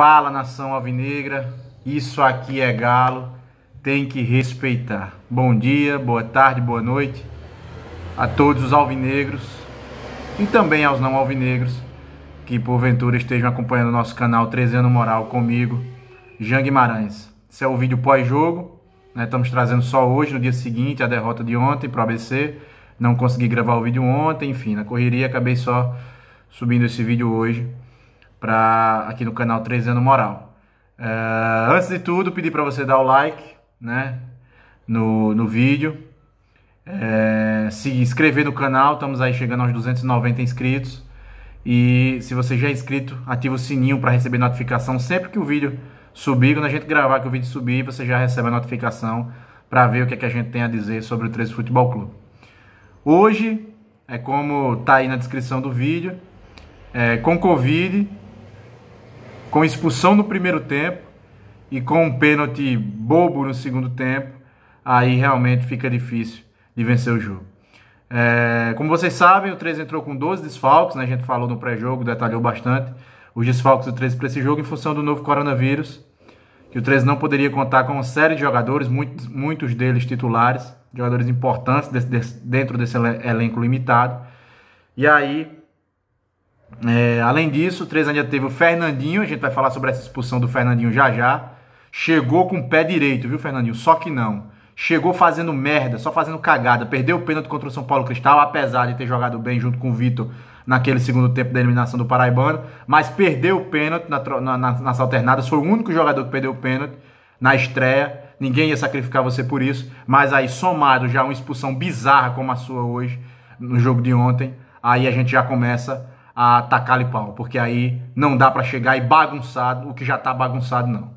Fala nação alvinegra, isso aqui é galo, tem que respeitar. Bom dia, boa tarde, boa noite a todos os alvinegros e também aos não alvinegros que porventura estejam acompanhando o nosso canal 13 Moral comigo, Jean Guimarães. Esse é o vídeo pós-jogo, né? estamos trazendo só hoje, no dia seguinte, a derrota de ontem para o ABC. Não consegui gravar o vídeo ontem, enfim, na correria acabei só subindo esse vídeo hoje pra, aqui no canal 3 Anos Moral. É, antes de tudo, pedir para você dar o like né, no, no vídeo, é, se inscrever no canal, estamos aí chegando aos 290 inscritos. E se você já é inscrito, ativa o sininho para receber notificação sempre que o vídeo subir. Quando a gente gravar que o vídeo subir, você já recebe a notificação para ver o que, é que a gente tem a dizer sobre o 13 Futebol Clube. Hoje, é como tá aí na descrição do vídeo, é, com Covid, com expulsão no primeiro tempo e com um pênalti bobo no segundo tempo, aí realmente fica difícil de vencer o jogo. É, como vocês sabem, o 13 entrou com 12 desfalques, né? a gente falou no pré-jogo, detalhou bastante os desfalques do 13 para esse jogo em função do novo coronavírus, que o 13 não poderia contar com uma série de jogadores, muitos, muitos deles titulares, jogadores importantes desse, desse, dentro desse elenco limitado. E aí é, além disso, o Trezan já teve o Fernandinho, a gente vai falar sobre essa expulsão do Fernandinho já já. Chegou com o pé direito, viu, Fernandinho? Só que não. Chegou fazendo merda, só fazendo cagada. Perdeu o pênalti contra o São Paulo Cristal, apesar de ter jogado bem junto com o Vitor naquele segundo tempo da eliminação do Paraibano. Mas perdeu o pênalti na, na, nas alternadas. Foi o único jogador que perdeu o pênalti na estreia. Ninguém ia sacrificar você por isso. Mas aí, somado já uma expulsão bizarra como a sua hoje, no jogo de ontem, aí a gente já começa a tacar pau, porque aí não dá para chegar e bagunçado, o que já está bagunçado não.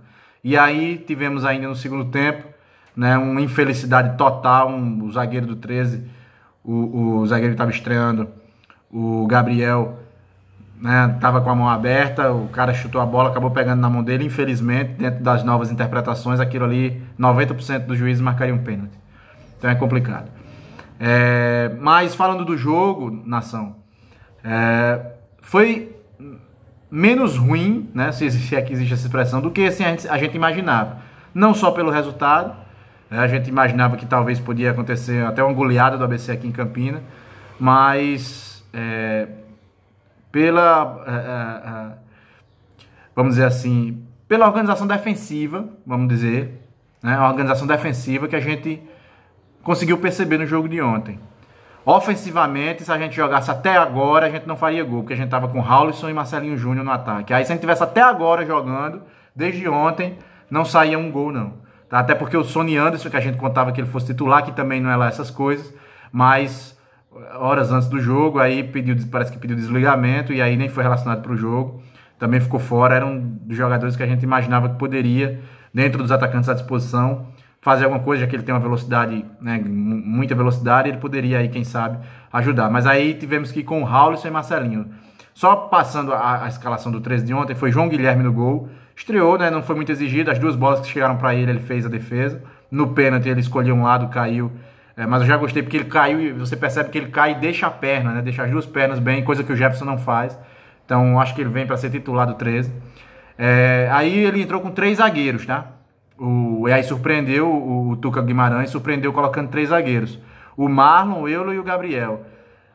E aí tivemos ainda no segundo tempo, né, uma infelicidade total, um, o zagueiro do 13, o, o zagueiro que estava estreando, o Gabriel, né, tava com a mão aberta, o cara chutou a bola, acabou pegando na mão dele, infelizmente, dentro das novas interpretações, aquilo ali, 90% dos juízes marcariam um pênalti. Então é complicado. É, mas falando do jogo, nação, é, foi menos ruim, né, se, se é que existe essa expressão, do que assim, a, gente, a gente imaginava. Não só pelo resultado, é, a gente imaginava que talvez podia acontecer até uma goleada do ABC aqui em Campina, mas é, pela, é, é, é, vamos dizer assim, pela organização defensiva, vamos dizer, né, a organização defensiva que a gente conseguiu perceber no jogo de ontem. Ofensivamente, se a gente jogasse até agora, a gente não faria gol, porque a gente tava com Raulson e Marcelinho Júnior no ataque. Aí se a gente tivesse até agora jogando, desde ontem, não saía um gol não. Tá? Até porque o Sony Anderson, que a gente contava que ele fosse titular, que também não é lá essas coisas, mas horas antes do jogo, aí pediu, parece que pediu desligamento e aí nem foi relacionado para o jogo. Também ficou fora, era um dos jogadores que a gente imaginava que poderia, dentro dos atacantes à disposição, fazer alguma coisa, já que ele tem uma velocidade, né, muita velocidade, ele poderia aí, quem sabe, ajudar. Mas aí tivemos que ir com o Raul e Marcelinho. Só passando a, a, escalação do 13 de ontem, foi João Guilherme no gol. Estreou, né, não foi muito exigido. As duas bolas que chegaram para ele, ele fez a defesa. No pênalti, ele escolheu um lado, caiu. É, mas eu já gostei porque ele caiu e você percebe que ele cai e deixa a perna, né, deixa as duas pernas bem, coisa que o Jefferson não faz. Então acho que ele vem para ser titular do 13. É, aí ele entrou com três zagueiros, tá? O aí surpreendeu o Tuca Guimarães, surpreendeu colocando três zagueiros: o Marlon, o Euler e o Gabriel.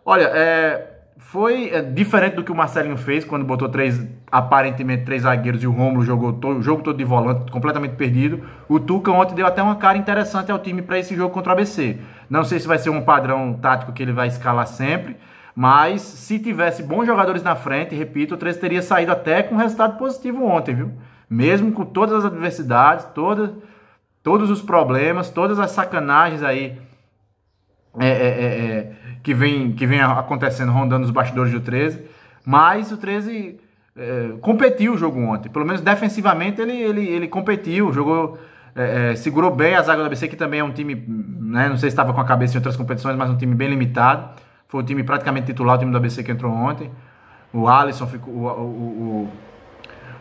Olha, é, foi é, diferente do que o Marcelinho fez quando botou três, aparentemente três zagueiros e o Romulo jogou todo, o jogo todo de volante, completamente perdido. O Tuca ontem deu até uma cara interessante ao time para esse jogo contra o ABC. Não sei se vai ser um padrão tático que ele vai escalar sempre, mas se tivesse bons jogadores na frente, repito, o 13 teria saído até com resultado positivo ontem, viu? mesmo com todas as adversidades, todas, todos os problemas, todas as sacanagens aí é, é, é, é, que, vem, que vem acontecendo, rondando os bastidores do 13. Mas o 13 é, competiu o jogo ontem, pelo menos defensivamente ele, ele, ele competiu, jogou. É, segurou bem a zaga do ABC, que também é um time, né, não sei se estava com a cabeça em outras competições, mas um time bem limitado. Foi o time praticamente titular, o time do ABC que entrou ontem. O Alisson ficou. o, o, o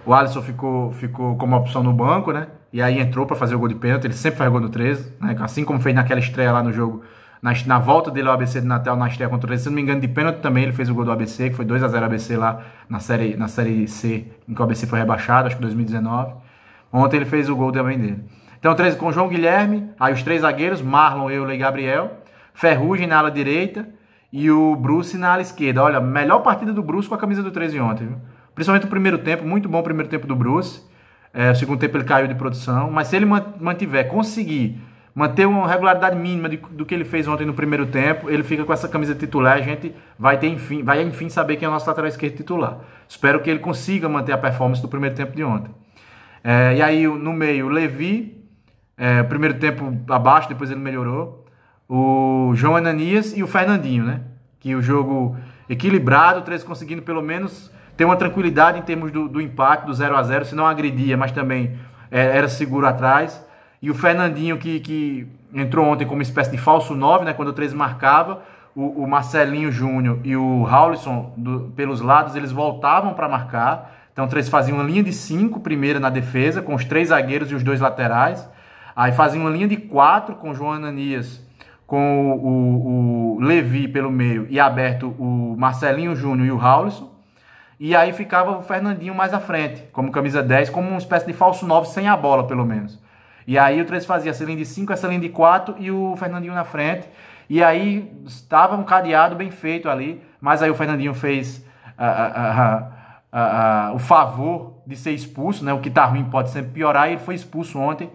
o Alisson ficou, ficou como opção no banco, né? E aí entrou para fazer o gol de pênalti. Ele sempre faz gol no 13, né? Assim como fez naquela estreia lá no jogo, na, na volta dele ao ABC de Natal, na estreia contra o 13. Se não me engano, de pênalti também ele fez o gol do ABC, que foi 2 a 0 ABC lá na série, na série C, em que o ABC foi rebaixado, acho que 2019. Ontem ele fez o gol também dele. Então, 13 com João Guilherme, aí os três zagueiros, Marlon, Euler e Gabriel. Ferrugem na ala direita e o Bruce na ala esquerda. Olha, melhor partida do Bruce com a camisa do 13 ontem, viu? Principalmente o primeiro tempo, muito bom o primeiro tempo do Bruce. É, o segundo tempo ele caiu de produção, mas se ele mantiver, conseguir manter uma regularidade mínima de, do que ele fez ontem no primeiro tempo, ele fica com essa camisa titular, a gente vai ter enfim, vai enfim saber quem é o nosso lateral esquerdo titular. Espero que ele consiga manter a performance do primeiro tempo de ontem. É, e aí no meio, o Levi, é, primeiro tempo abaixo, depois ele melhorou. O João Ananias e o Fernandinho, né? Que o jogo equilibrado, três conseguindo pelo menos ter uma tranquilidade em termos do, do impacto do 0 a 0 se não agredia, mas também é, era seguro atrás. E o Fernandinho, que, que entrou ontem como espécie de falso 9, né, quando o 13 marcava, o, o Marcelinho Júnior e o Raulisson do, pelos lados, eles voltavam para marcar. Então o 13 fazia uma linha de 5 primeira na defesa, com os três zagueiros e os dois laterais. Aí fazia uma linha de 4 com o João Ananias, com o, o, o Levi pelo meio e aberto o Marcelinho Júnior e o Raulisson. E aí ficava o Fernandinho mais à frente, como camisa 10, como uma espécie de falso 9 sem a bola, pelo menos. E aí o 3 fazia essa linha de 5, essa linha de 4 e o Fernandinho na frente. E aí estava um cadeado bem feito ali, mas aí o Fernandinho fez ah, ah, ah, o favor de ser expulso, né? O que tá ruim pode sempre piorar, e ele foi expulso ontem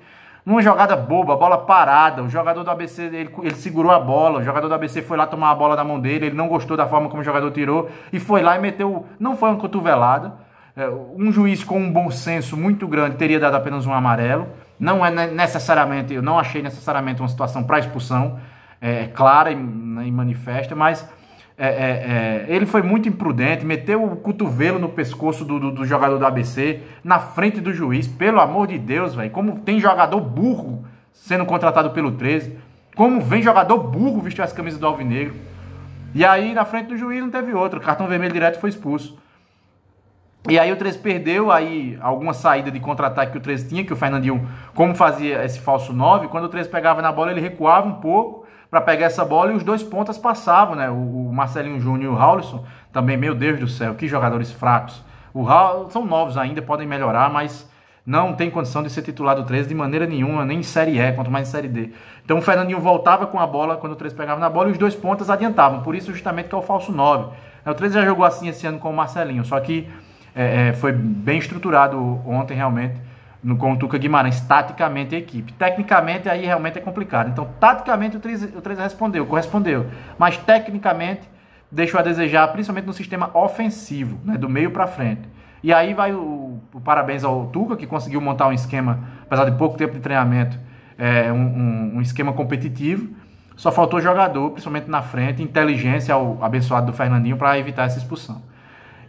numa jogada boba, bola parada. O jogador do ABC ele, ele segurou a bola. O jogador do ABC foi lá tomar a bola da mão dele. Ele não gostou da forma como o jogador tirou e foi lá e meteu. Não foi uma cotovelada. É, um juiz com um bom senso muito grande teria dado apenas um amarelo. Não é necessariamente, eu não achei necessariamente uma situação para expulsão é, é, clara e, né, e manifesta, mas é, é, é, ele foi muito imprudente, meteu o cotovelo no pescoço do, do, do, jogador do ABC, na frente do juiz, pelo amor de Deus, velho. Como tem jogador burro sendo contratado pelo 13, como vem jogador burro vestir as camisas do Alvinegro. E aí, na frente do juiz, não teve outro. Cartão vermelho direto foi expulso. E aí o 13 perdeu, aí alguma saída de contra-ataque que o 13 tinha, que o Fernandinho, como fazia esse falso 9, quando o 13 pegava na bola, ele recuava um pouco para pegar essa bola e os dois pontas passavam, né? O, Marcelinho Júnior e o Raulisson também, meu Deus do céu, que jogadores fracos. O Raul, são novos ainda, podem melhorar, mas não tem condição de ser titular do 13 de maneira nenhuma, nem em Série E, quanto mais em Série D. Então o Fernandinho voltava com a bola quando o 13 pegava na bola e os dois pontas adiantavam. Por isso, justamente, que é o falso 9. É, o 13 já jogou assim esse ano com o Marcelinho, só que é, é foi bem estruturado ontem, realmente no, com o Tuca Guimarães, taticamente a equipe. Tecnicamente aí realmente é complicado. Então, taticamente o 3, o 3 respondeu, correspondeu. Mas tecnicamente deixou a desejar, principalmente no sistema ofensivo, né, do meio para frente. E aí vai o, o, parabéns ao Tuca, que conseguiu montar um esquema, apesar de pouco tempo de treinamento, é, um, um, um esquema competitivo. Só faltou jogador, principalmente na frente, inteligência ao abençoado do Fernandinho para evitar essa expulsão.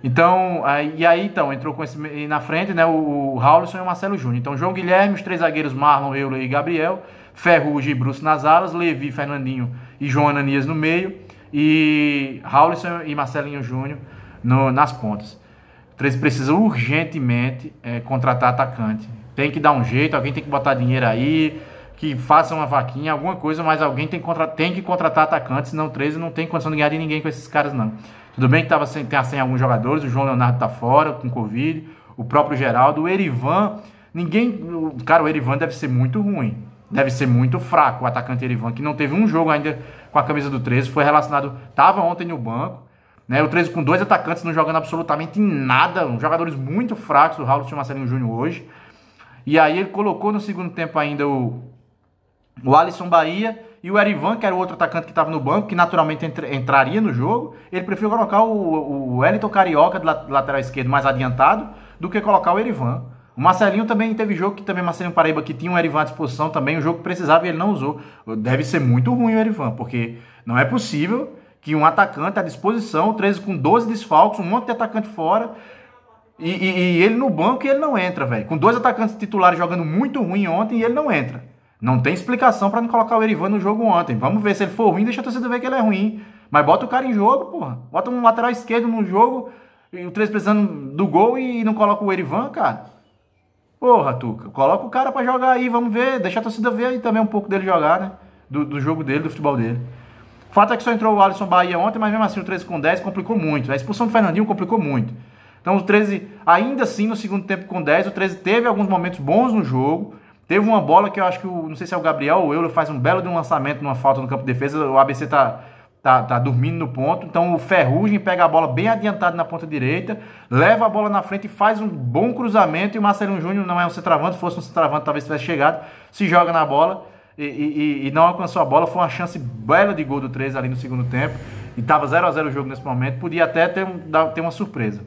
Então, e aí então, entrou com esse e na frente, né, o, Raulson e o Marcelo Júnior. Então, João Guilherme, os três zagueiros Marlon, Euler e Gabriel, Ferrugem e Bruce nas alas, Levi, Fernandinho e João Ananias no meio e Raulson e Marcelinho Júnior no, nas pontas. O 13 precisa urgentemente é, contratar atacante. Tem que dar um jeito, alguém tem que botar dinheiro aí, que faça uma vaquinha, alguma coisa, mas alguém tem, contra, tem que contratar atacante, senão o 13 não tem condição de ganhar de ninguém com esses caras, não. Tudo bem que estava sem, tá sem alguns jogadores, o João Leonardo está fora com Covid, o próprio Geraldo, o Erivan, ninguém. Cara, o Erivan deve ser muito ruim. Deve ser muito fraco o atacante Erivan, que não teve um jogo ainda com a camisa do 13, foi relacionado. Estava ontem no banco. Né, o 13 com dois atacantes não jogando absolutamente nada, jogadores muito fracos, o Raul e o Marcelinho Júnior hoje. E aí ele colocou no segundo tempo ainda o, o Alisson Bahia e o Erivan, que era o outro atacante que estava no banco, que naturalmente entraria no jogo, ele preferiu colocar o, o Wellington Carioca, de lateral esquerdo, mais adiantado, do que colocar o Erivan. O Marcelinho também teve jogo que também Marcelinho Paraíba que tinha um Erivan à disposição também, um jogo que precisava e ele não usou. Deve ser muito ruim o Erivan, porque não é possível que um atacante à disposição, 13 com 12 desfalques, um monte de atacante fora, e, e, e ele no banco e ele não entra, velho. Com dois atacantes titulares jogando muito ruim ontem e ele não entra. Não tem explicação para não colocar o Erivan no jogo ontem. Vamos ver se ele for ruim, deixa a torcida ver que ele é ruim. Mas bota o cara em jogo, porra. Bota um lateral esquerdo no jogo, o 3 precisando do gol e não coloca o Erivan, cara. Porra, Tuca, coloca o cara para jogar aí, vamos ver, deixa a torcida ver aí também um pouco dele jogar, né? Do, do jogo dele, do futebol dele. O fato é que só entrou o Alisson Bahia ontem, mas mesmo assim o 13 com 10 complicou muito. A expulsão do Fernandinho complicou muito. Então o 13, ainda assim, no segundo tempo com 10, o 13 teve alguns momentos bons no jogo, Teve uma bola que eu acho que, o, não sei se é o Gabriel ou o Euler, faz um belo de um lançamento numa falta no campo de defesa. O ABC tá, tá, tá dormindo no ponto. Então o Ferrugem pega a bola bem adiantado na ponta direita, leva a bola na frente e faz um bom cruzamento. E o Marcelinho Júnior não é um centroavante, fosse um centroavante talvez tivesse chegado, se joga na bola. E, e, e, não alcançou a bola. Foi uma chance bela de gol do 3 ali no segundo tempo. E estava 0 a 0 o jogo nesse momento. Podia até ter, um, ter uma surpresa.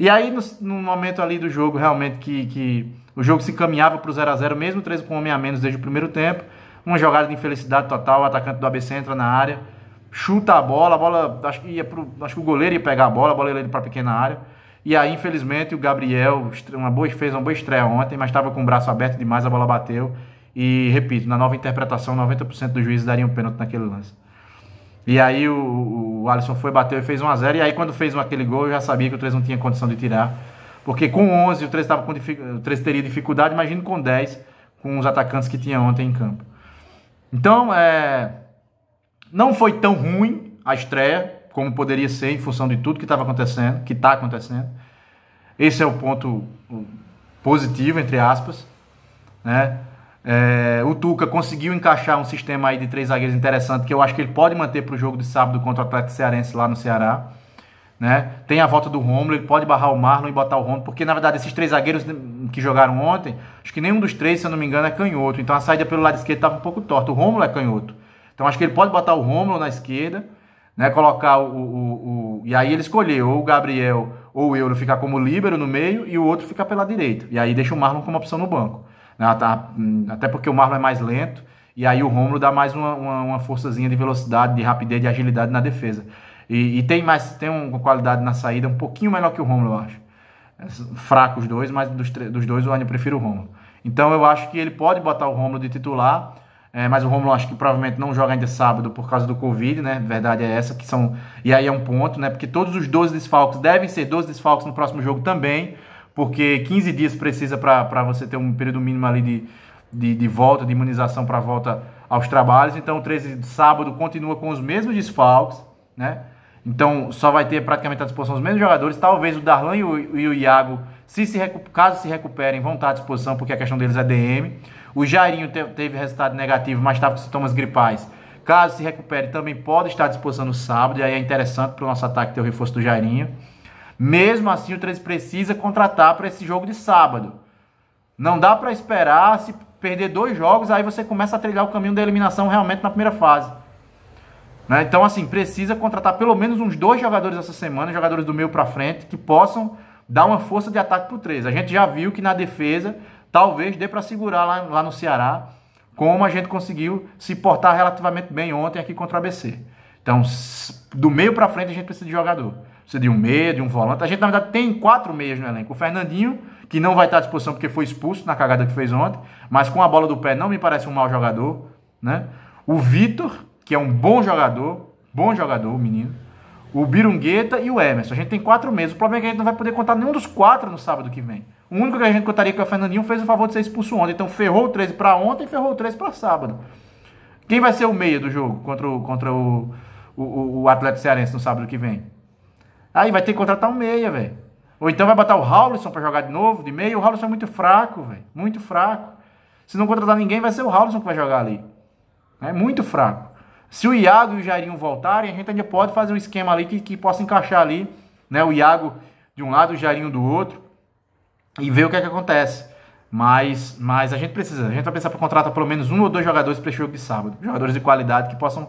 E aí, no, no momento ali do jogo, realmente que, que o jogo se encaminhava para o 0x0, mesmo 13 com um homem a menos desde o primeiro tempo. Uma jogada de infelicidade total, o atacante do ABC entra na área, chuta a bola, a bola acho que, ia pro, acho que o goleiro ia pegar a bola, a bola ia para a pequena área. E aí, infelizmente, o Gabriel uma boa, fez uma boa estreia ontem, mas estava com o braço aberto demais, a bola bateu. E, repito, na nova interpretação, 90% dos juízes dariam pênalti naquele lance. E aí o, o Alisson foi, bateu e fez 1x0. E aí quando fez aquele gol, eu já sabia que o 3 não tinha condição de tirar. Porque com 11 o 3, estava com dific... o 13 teria dificuldade, imagino com 10 com os atacantes que tinha ontem em campo. Então, é... não foi tão ruim a estreia como poderia ser em função de tudo que estava acontecendo, que está acontecendo. Esse é o ponto positivo, entre aspas. Né? É, o Tuca conseguiu encaixar um sistema aí de três zagueiros interessante que eu acho que ele pode manter para o jogo de sábado contra o Atlético Cearense lá no Ceará. Né? Tem a volta do Romulo, ele pode barrar o Marlon e botar o Romulo, porque na verdade esses três zagueiros que jogaram ontem, acho que nenhum dos três, se eu não me engano, é canhoto. Então a saída pelo lado esquerdo estava um pouco torta. O Romulo é canhoto. Então acho que ele pode botar o Romulo na esquerda, né? Colocar o, o, o, E aí ele escolher ou o Gabriel ou o Euro ficar como líbero no meio e o outro ficar pela direita. E aí deixa o Marlon como opção no banco. Né? Até porque o Marlon é mais lento. E aí o Romulo dá mais uma, uma, uma forçazinha de velocidade, de rapidez, de agilidade na defesa. E, e, tem mais, tem uma qualidade na saída um pouquinho melhor que o Romulo, eu acho. É, fraco os dois, mas dos, dos dois eu ainda prefiro o Romulo. Então eu acho que ele pode botar o Romulo de titular, é, mas o Romulo acho que provavelmente não joga ainda sábado por causa do Covid, né? Verdade é essa, que são. E aí é um ponto, né? Porque todos os 12 desfalques devem ser 12 desfalques no próximo jogo também, porque 15 dias precisa para você ter um período mínimo ali de, de, de volta, de imunização para volta aos trabalhos. Então o 13 de sábado continua com os mesmos desfalques, né? Então só vai ter praticamente à disposição os mesmos jogadores. Talvez o Darlan e o, e o Iago, se se caso se recuperem, vão estar à disposição, porque a questão deles é DM. O Jairinho te teve resultado negativo, mas estava com sintomas gripais. Caso se recupere, também pode estar à disposição no sábado. E aí é interessante para o nosso ataque ter o reforço do Jairinho. Mesmo assim, o 3 precisa contratar para esse jogo de sábado. Não dá para esperar se perder dois jogos, aí você começa a trilhar o caminho da eliminação realmente na primeira fase. Né? Então, assim, precisa contratar pelo menos uns dois jogadores essa semana, jogadores do meio para frente, que possam dar uma força de ataque pro três A gente já viu que na defesa talvez dê para segurar lá, lá no Ceará, como a gente conseguiu se portar relativamente bem ontem aqui contra o ABC. Então, do meio para frente a gente precisa de jogador. Precisa de um meia, de um volante. A gente, na verdade, tem quatro meias no elenco. O Fernandinho, que não vai estar à disposição porque foi expulso na cagada que fez ontem, mas com a bola do pé não me parece um mau jogador. Né? O Vitor, que é um bom jogador, bom jogador, o menino, o Birungueta e o Emerson. A gente tem quatro meses. O problema é que a gente não vai poder contar nenhum dos quatro no sábado que vem. O único que a gente contaria é que é o Fernandinho fez o favor de ser expulso ontem. Então ferrou o 13 para ontem e ferrou o 13 para sábado. Quem vai ser o meia do jogo contra o, contra o, o, o Atlético Cearense no sábado que vem? Aí vai ter que contratar um meia, velho. Ou então vai botar o Howlison para jogar de novo, de meia. O Howlison é muito fraco, velho. Muito fraco. Se não contratar ninguém, vai ser o Howlison que vai jogar ali. É muito fraco. Se o Iago e o Jairinho voltarem, a gente ainda pode fazer um esquema ali que, que possa encaixar ali, né? O Iago de um lado, o Jairinho do outro, e ver o que é que acontece. Mas, mas a gente precisa, a gente vai pensar para contratar pelo menos um ou dois jogadores para esse jogo de sábado. Jogadores de qualidade que possam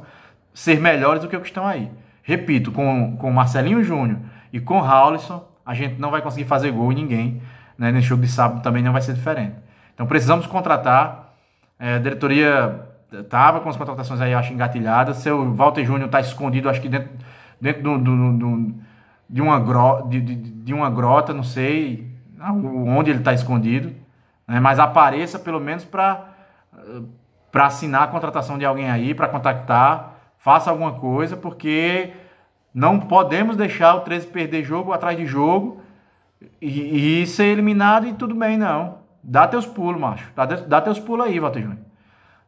ser melhores do que, o que estão aí. Repito, com, com Marcelinho Júnior e com Raulisson, a gente não vai conseguir fazer gol em ninguém. Né? Nesse jogo de sábado também não vai ser diferente. Então precisamos contratar. É, eh, a diretoria tava com as contratações aí, acho, engatilhadas. Seu Walter Júnior tá escondido, acho que dentro, dentro do, do, do de, uma gro, de, de, de, uma grota, não sei onde ele tá escondido, né? mas apareça pelo menos para para assinar a contratação de alguém aí, para contactar, faça alguma coisa, porque não podemos deixar o 13 perder jogo atrás de jogo e, e ser eliminado e tudo bem, não. Dá teus pulos, macho. Dá, dá teus pulos aí, Walter Júnior.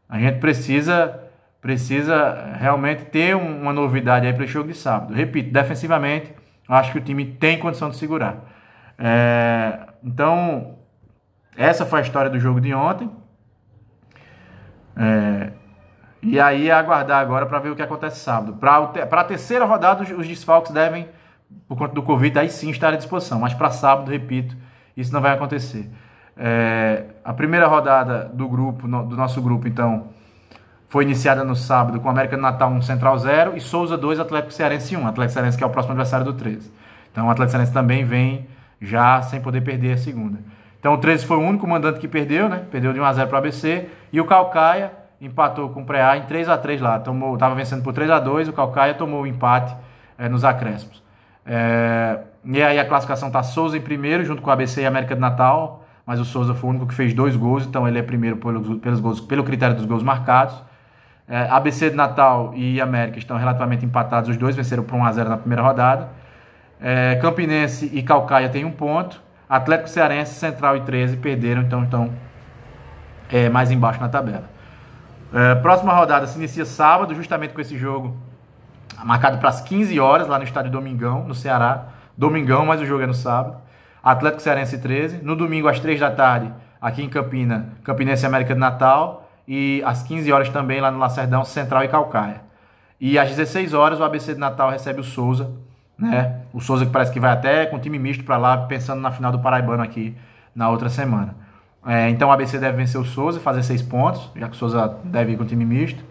A gente precisa precisa realmente ter uma novidade aí para o jogo de sábado. Repito, defensivamente, acho que o time tem condição de segurar. É, então, essa foi a história do jogo de ontem. É, e aí aguardar agora para ver o que acontece sábado. Para a terceira rodada, os, os desfalques devem, por conta do Covid, aí sim estar à disposição. Mas para sábado, repito, isso não vai acontecer. É, a primeira rodada do grupo, no, do nosso grupo, então, foi iniciada no sábado com América do Natal 1, Central 0 e Souza 2, Atlético Cearense 1. Atlético Cearense que é o próximo adversário do 13. Então o Atlético Cearense também vem já sem poder perder a segunda. Então o 13 foi o único mandante que perdeu, né? Perdeu de 1 a 0 para o ABC e o Calcaia empatou com o Preá em 3 a 3 lá. Tomou, tava vencendo por 3 a 2, o Calcaia tomou o empate é, nos acréscimos. É, e aí a classificação tá Souza em primeiro junto com o ABC e América do Natal mas o Souza foi o único que fez dois gols, então ele é primeiro pelos, pelos gols, pelo critério dos gols marcados. É, ABC de Natal e América estão relativamente empatados, os dois venceram por 1x0 na primeira rodada. É, Campinense e Calcaia têm um ponto. Atlético Cearense, Central e 13 perderam, então estão é, mais embaixo na tabela. É, próxima rodada se inicia sábado, justamente com esse jogo marcado para as 15 horas, lá no estádio Domingão, no Ceará. Domingão, mas o jogo é no sábado. Atlético Cearense 13. No domingo, às 3 da tarde, aqui em Campina, Campinense América de Natal. E às 15 horas também, lá no Lacerdão, Central e Calcaia. E às 16 horas, o ABC de Natal recebe o Souza. Né? O Souza que parece que vai até com time misto para lá, pensando na final do Paraibano aqui na outra semana. É, então o ABC deve vencer o Souza, fazer seis pontos, já que o Souza deve ir com time misto.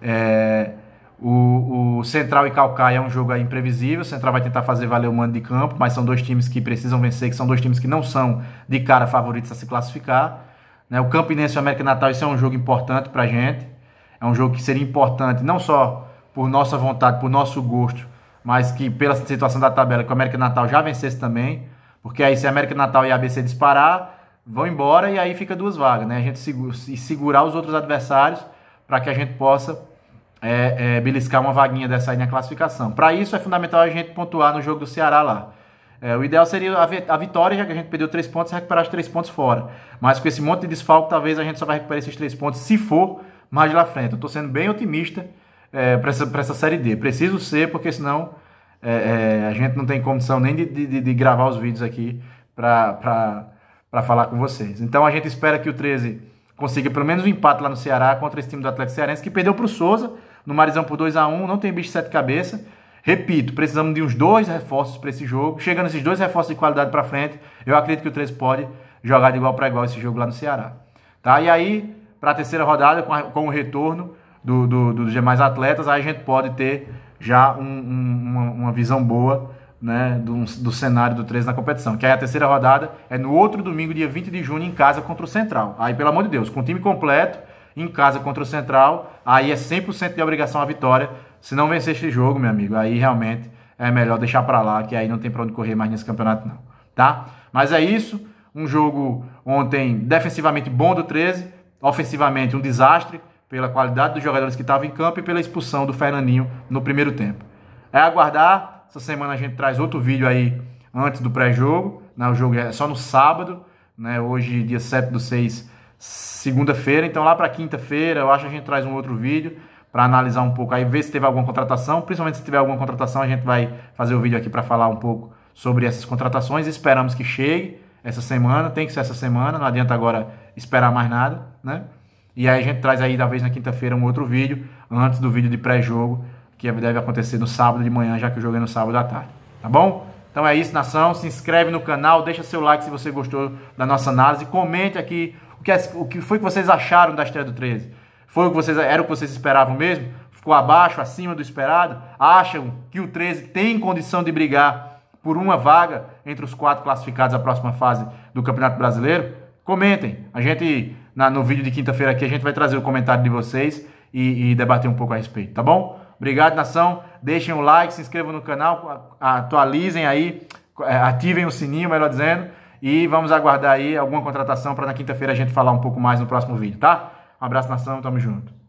É, o, o, Central e Calcaia é um jogo imprevisível. O Central vai tentar fazer valer o mando de campo, mas são dois times que precisam vencer, que são dois times que não são de cara favoritos a se classificar. Né? O Campinense e o América Natal, isso é um jogo importante pra gente. É um jogo que seria importante não só por nossa vontade, por nosso gosto, mas que pela situação da tabela, que o América Natal já vencesse também. Porque aí se a América Natal e a ABC disparar, vão embora e aí fica duas vagas, né? A gente segura, segurar os outros adversários para que a gente possa é, é, beliscar uma vaguinha dessa aí na classificação. Para isso é fundamental a gente pontuar no jogo do Ceará lá. É, o ideal seria a, vitória, já que a gente perdeu três pontos, recuperar os três pontos fora. Mas com esse monte de desfalque, talvez a gente só vai recuperar esses três pontos, se for mais lá frente. Eu estou sendo bem otimista é, para essa, pra essa Série D. Preciso ser, porque senão é, é a gente não tem condição nem de, de, de gravar os vídeos aqui para falar com vocês. Então a gente espera que o 13 consiga pelo menos um empate lá no Ceará contra esse time do Atlético Cearense, que perdeu para o Souza, no Marizão por 2 a 1 não tem bicho de sete cabeças. Repito, precisamos de uns dois reforços para esse jogo. Chegando esses dois reforços de qualidade para frente, eu acredito que o 13 pode jogar de igual para igual esse jogo lá no Ceará. Tá? E aí, para a terceira rodada, com, a, com o retorno do, do, dos demais atletas, aí a gente pode ter já um, um, uma, uma, visão boa né, do, do cenário do 13 na competição. Que aí a terceira rodada é no outro domingo, dia 20 de junho, em casa contra o Central. Aí, pelo amor de Deus, com o time completo em casa contra o Central, aí é 100% de obrigação a vitória. Se não vencer este jogo, meu amigo, aí realmente é melhor deixar para lá, que aí não tem para onde correr mais nesse campeonato não, tá? Mas é isso, um jogo ontem defensivamente bom do 13, ofensivamente um desastre pela qualidade dos jogadores que estavam em campo e pela expulsão do Fernandinho no primeiro tempo. É aguardar, essa semana a gente traz outro vídeo aí antes do pré-jogo, né? o jogo é só no sábado, né? hoje dia 7 do 6 segunda-feira. Então, lá para quinta-feira, eu acho que a gente traz um outro vídeo para analisar um pouco aí, ver se teve alguma contratação. Principalmente se tiver alguma contratação, a gente vai fazer o vídeo aqui para falar um pouco sobre essas contratações. Esperamos que chegue essa semana, tem que ser essa semana, não adianta agora esperar mais nada, né? E aí a gente traz aí, da vez na quinta-feira, um outro vídeo, antes do vídeo de pré-jogo, que deve acontecer no sábado de manhã, já que o jogo é no sábado à tarde, tá bom? Então é isso, nação. Se inscreve no canal, deixa seu like se você gostou da nossa análise, comente aqui que, o que foi que vocês acharam da estreia do 13? Foi o que vocês, era o que vocês esperavam mesmo? Ficou abaixo, acima do esperado? Acham que o 13 tem condição de brigar por uma vaga entre os quatro classificados à próxima fase do Campeonato Brasileiro? Comentem. A gente, na, no vídeo de quinta-feira aqui, a gente vai trazer o comentário de vocês e, e debater um pouco a respeito, tá bom? Obrigado, nação. Deixem o like, se inscrevam no canal, atualizem aí, ativem o sininho, melhor dizendo e vamos aguardar aí alguma contratação para na quinta-feira a gente falar um pouco mais no próximo vídeo, tá? Um abraço, nação. Tamo junto.